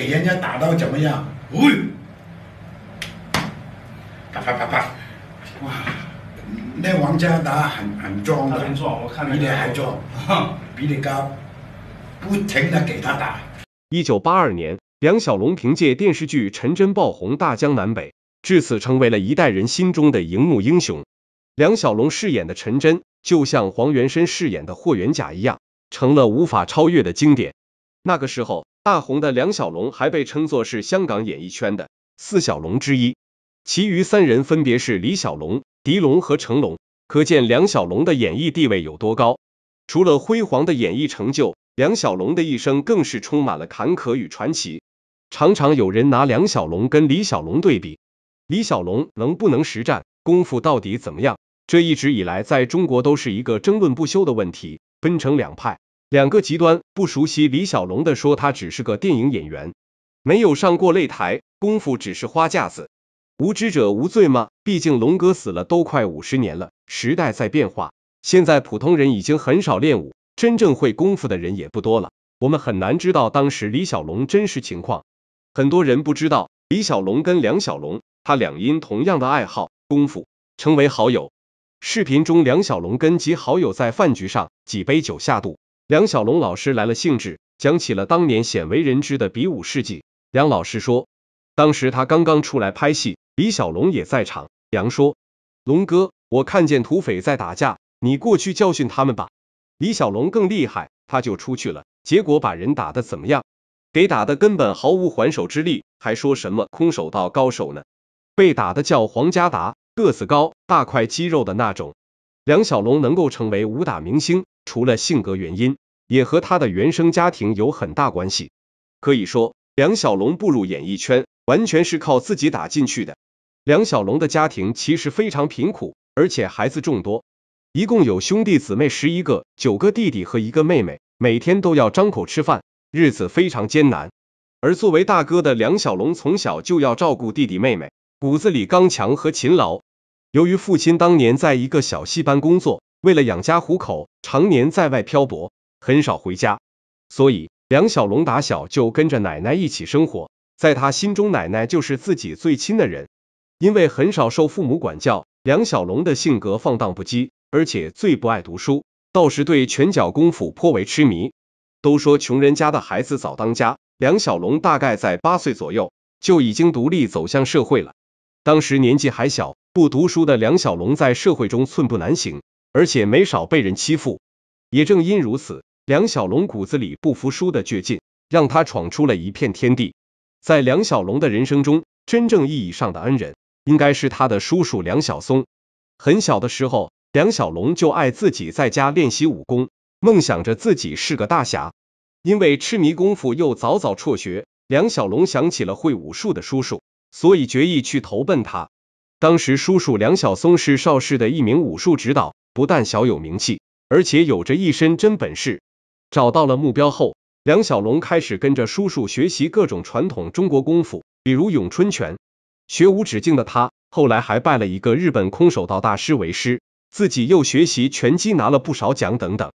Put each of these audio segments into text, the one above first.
给人家打到怎么样？喂，啪啪啪啪！哇，那王家达很很壮的，很壮，我看比你还壮，比你高，不停的给他打。一九八二年，梁小龙凭借电视剧《陈真》爆红大江南北，至此成为了一代人心中的荧幕英雄。梁小龙饰演的陈真，就像黄元申饰演的霍元甲一样，成了无法超越的经典。那个时候。大红的梁小龙还被称作是香港演艺圈的四小龙之一，其余三人分别是李小龙、狄龙和成龙，可见梁小龙的演艺地位有多高。除了辉煌的演艺成就，梁小龙的一生更是充满了坎坷与传奇。常常有人拿梁小龙跟李小龙对比，李小龙能不能实战，功夫到底怎么样，这一直以来在中国都是一个争论不休的问题，分成两派。两个极端，不熟悉李小龙的说他只是个电影演员，没有上过擂台，功夫只是花架子。无知者无罪吗？毕竟龙哥死了都快五十年了，时代在变化，现在普通人已经很少练武，真正会功夫的人也不多了，我们很难知道当时李小龙真实情况。很多人不知道李小龙跟梁小龙，他两因同样的爱好功夫成为好友。视频中梁小龙跟其好友在饭局上几杯酒下肚。梁小龙老师来了兴致，讲起了当年鲜为人知的比武事迹。梁老师说，当时他刚刚出来拍戏，李小龙也在场。梁说：“龙哥，我看见土匪在打架，你过去教训他们吧。”李小龙更厉害，他就出去了，结果把人打的怎么样？给打的根本毫无还手之力，还说什么空手道高手呢？被打的叫黄家达，个子高，大块肌肉的那种。梁小龙能够成为武打明星。除了性格原因，也和他的原生家庭有很大关系。可以说，梁小龙步入演艺圈完全是靠自己打进去的。梁小龙的家庭其实非常贫苦，而且孩子众多，一共有兄弟姊妹十一个，九个弟弟和一个妹妹，每天都要张口吃饭，日子非常艰难。而作为大哥的梁小龙，从小就要照顾弟弟妹妹，骨子里刚强和勤劳。由于父亲当年在一个小戏班工作。为了养家糊口，常年在外漂泊，很少回家，所以梁小龙打小就跟着奶奶一起生活，在他心中奶奶就是自己最亲的人。因为很少受父母管教，梁小龙的性格放荡不羁，而且最不爱读书，倒是对拳脚功夫颇为痴迷。都说穷人家的孩子早当家，梁小龙大概在八岁左右就已经独立走向社会了。当时年纪还小，不读书的梁小龙在社会中寸步难行。而且没少被人欺负，也正因如此，梁小龙骨子里不服输的倔劲，让他闯出了一片天地。在梁小龙的人生中，真正意义上的恩人，应该是他的叔叔梁晓松。很小的时候，梁小龙就爱自己在家练习武功，梦想着自己是个大侠。因为痴迷功夫又早早辍学，梁小龙想起了会武术的叔叔，所以决意去投奔他。当时叔叔梁晓松是邵氏的一名武术指导，不但小有名气，而且有着一身真本事。找到了目标后，梁小龙开始跟着叔叔学习各种传统中国功夫，比如咏春拳。学无止境的他，后来还拜了一个日本空手道大师为师，自己又学习拳击，拿了不少奖等等。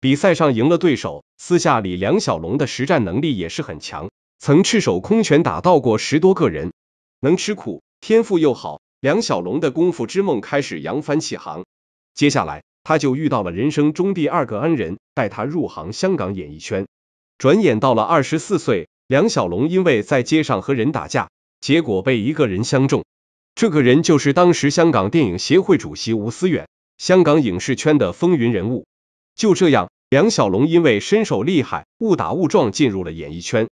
比赛上赢了对手，私下里梁小龙的实战能力也是很强，曾赤手空拳打到过十多个人，能吃苦，天赋又好。梁小龙的功夫之梦开始扬帆起航，接下来他就遇到了人生中第二个恩人，带他入行香港演艺圈。转眼到了二十四岁，梁小龙因为在街上和人打架，结果被一个人相中，这个人就是当时香港电影协会主席吴思远，香港影视圈的风云人物。就这样，梁小龙因为身手厉害，误打误撞进入了演艺圈。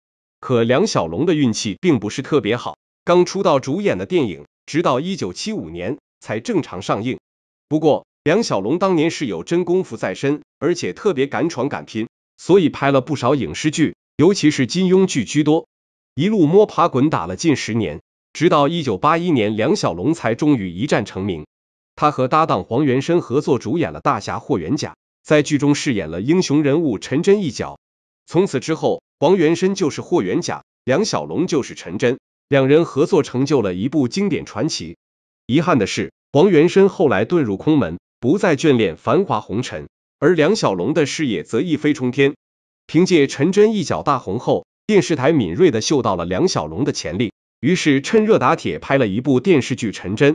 可梁小龙的运气并不是特别好，刚出道主演的电影。直到一九七五年才正常上映。不过梁小龙当年是有真功夫在身，而且特别敢闯敢拼，所以拍了不少影视剧，尤其是金庸剧居多。一路摸爬滚打了近十年，直到一九八一年，梁小龙才终于一战成名。他和搭档黄元申合作主演了《大侠霍元甲》，在剧中饰演了英雄人物陈真一角。从此之后，黄元申就是霍元甲，梁小龙就是陈真。两人合作成就了一部经典传奇。遗憾的是，黄元申后来遁入空门，不再眷恋繁华红尘，而梁小龙的事业则一飞冲天。凭借陈真一脚大红后，电视台敏锐的嗅到了梁小龙的潜力，于是趁热打铁拍了一部电视剧《陈真》。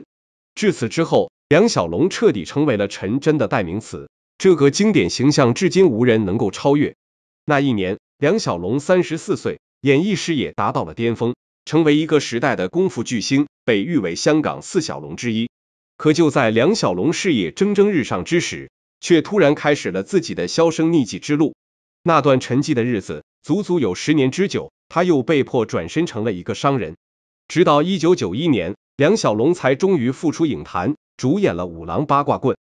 至此之后，梁小龙彻底成为了陈真的代名词，这个经典形象至今无人能够超越。那一年，梁小龙三十四岁，演艺事业达到了巅峰。成为一个时代的功夫巨星，被誉为香港四小龙之一。可就在梁小龙事业蒸蒸日上之时，却突然开始了自己的销声匿迹之路。那段沉寂的日子足足有十年之久，他又被迫转身成了一个商人。直到一九九一年，梁小龙才终于复出影坛，主演了《五郎八卦棍》。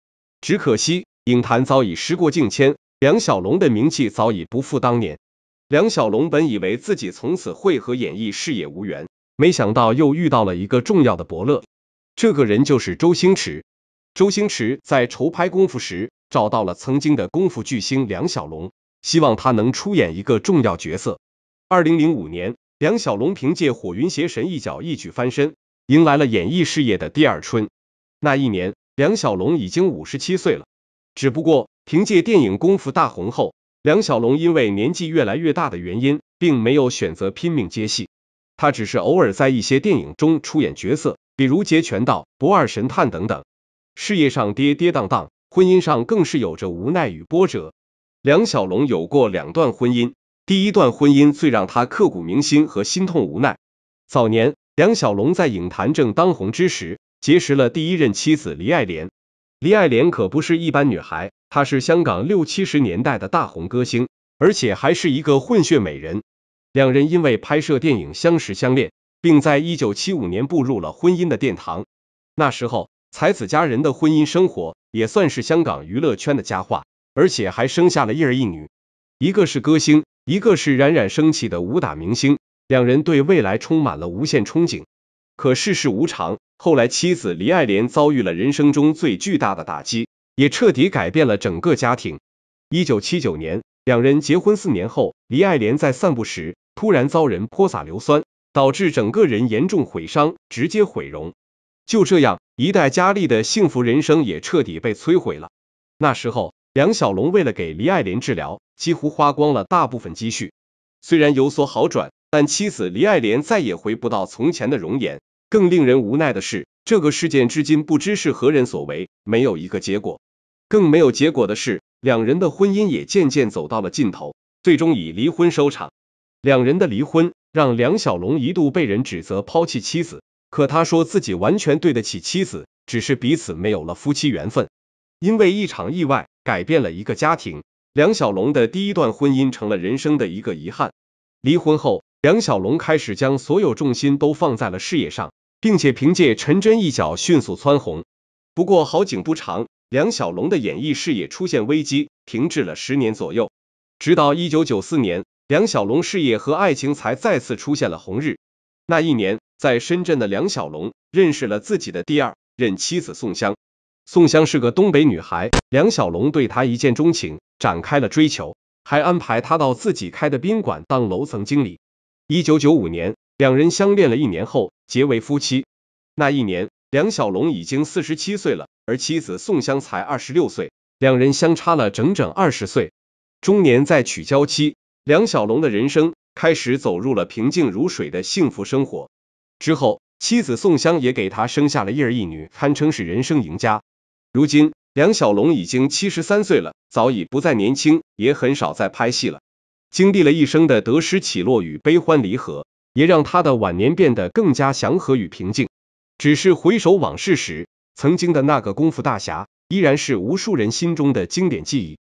只可惜，影坛早已时过境迁，梁小龙的名气早已不复当年。梁小龙本以为自己从此会和演艺事业无缘，没想到又遇到了一个重要的伯乐，这个人就是周星驰。周星驰在筹拍功夫时，找到了曾经的功夫巨星梁小龙，希望他能出演一个重要角色。二零零五年，梁小龙凭借《火云邪神》一角一举翻身，迎来了演艺事业的第二春。那一年，梁小龙已经五十七岁了，只不过凭借电影《功夫》大红后。梁小龙因为年纪越来越大的原因，并没有选择拼命接戏，他只是偶尔在一些电影中出演角色，比如《截拳道》《不二神探》等等。事业上跌跌宕宕，婚姻上更是有着无奈与波折。梁小龙有过两段婚姻，第一段婚姻最让他刻骨铭心和心痛无奈。早年，梁小龙在影坛正当红之时，结识了第一任妻子李爱莲。李爱莲可不是一般女孩，她是香港六七十年代的大红歌星，而且还是一个混血美人。两人因为拍摄电影相识相恋，并在一九七五年步入了婚姻的殿堂。那时候，才子佳人的婚姻生活也算是香港娱乐圈的佳话，而且还生下了一儿一女，一个是歌星，一个是冉冉升起的武打明星。两人对未来充满了无限憧憬，可世事无常。后来，妻子黎爱莲遭遇了人生中最巨大的打击，也彻底改变了整个家庭。一九七九年，两人结婚四年后，黎爱莲在散步时突然遭人泼洒硫酸，导致整个人严重毁伤，直接毁容。就这样，一代佳丽的幸福人生也彻底被摧毁了。那时候，梁小龙为了给黎爱莲治疗，几乎花光了大部分积蓄。虽然有所好转，但妻子黎爱莲再也回不到从前的容颜。更令人无奈的是，这个事件至今不知是何人所为，没有一个结果。更没有结果的是，两人的婚姻也渐渐走到了尽头，最终以离婚收场。两人的离婚让梁小龙一度被人指责抛弃妻子，可他说自己完全对得起妻子，只是彼此没有了夫妻缘分。因为一场意外改变了一个家庭，梁小龙的第一段婚姻成了人生的一个遗憾。离婚后，梁小龙开始将所有重心都放在了事业上。并且凭借陈真一角迅速蹿红。不过好景不长，梁小龙的演艺事业出现危机，停滞了十年左右。直到一九九四年，梁小龙事业和爱情才再次出现了红日。那一年，在深圳的梁小龙认识了自己的第二任妻子宋香。宋香是个东北女孩，梁小龙对她一见钟情，展开了追求，还安排她到自己开的宾馆当楼层经理。一九九五年，两人相恋了一年后。结为夫妻。那一年，梁小龙已经四十七岁了，而妻子宋香才二十六岁，两人相差了整整二十岁。中年再娶娇妻，梁小龙的人生开始走入了平静如水的幸福生活。之后，妻子宋香也给他生下了一儿一女，堪称是人生赢家。如今，梁小龙已经七十三岁了，早已不再年轻，也很少再拍戏了。经历了一生的得失起落与悲欢离合。也让他的晚年变得更加祥和与平静。只是回首往事时，曾经的那个功夫大侠依然是无数人心中的经典记忆。